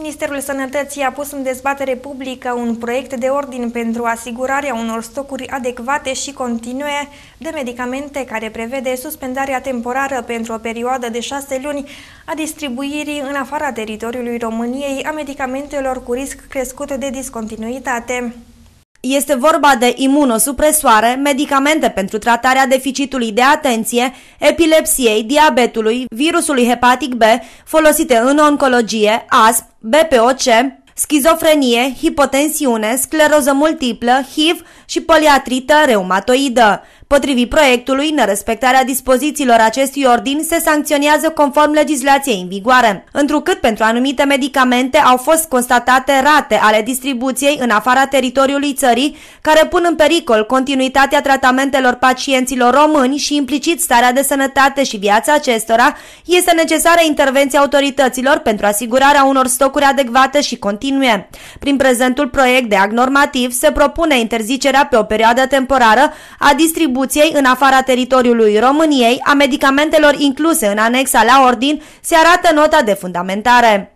Ministerul Sănătății a pus în dezbatere publică un proiect de ordin pentru asigurarea unor stocuri adecvate și continue de medicamente care prevede suspendarea temporară pentru o perioadă de șase luni a distribuirii în afara teritoriului României a medicamentelor cu risc crescut de discontinuitate. Este vorba de imunosupresoare, medicamente pentru tratarea deficitului de atenție, epilepsiei, diabetului, virusului hepatic B, folosite în oncologie, ASP, BPOC, schizofrenie, hipotensiune, scleroză multiplă, HIV și poliatrită reumatoidă. Potrivi proiectului, nerespectarea dispozițiilor acestui ordin se sancționează conform legislației în vigoare, întrucât pentru anumite medicamente au fost constatate rate ale distribuției în afara teritoriului țării, care pun în pericol continuitatea tratamentelor pacienților români și implicit starea de sănătate și viața acestora, este necesară intervenția autorităților pentru asigurarea unor stocuri adecvate și continue. Prin prezentul proiect de act normativ se propune interzicerea pe o perioadă temporară a distribuției distribuției în afara teritoriului României a medicamentelor incluse în anexa la ordin se arată nota de fundamentare.